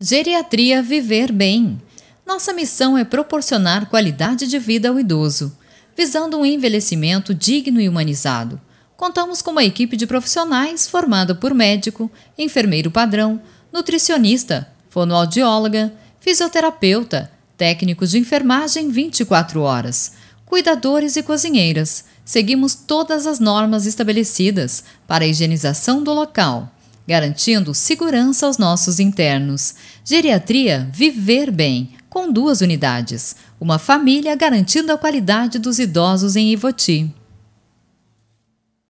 Geriatria Viver Bem. Nossa missão é proporcionar qualidade de vida ao idoso, visando um envelhecimento digno e humanizado. Contamos com uma equipe de profissionais formada por médico, enfermeiro padrão, nutricionista, fonoaudióloga, fisioterapeuta, técnicos de enfermagem 24 horas, cuidadores e cozinheiras. Seguimos todas as normas estabelecidas para a higienização do local garantindo segurança aos nossos internos. Geriatria Viver Bem, com duas unidades. Uma família garantindo a qualidade dos idosos em Ivoti.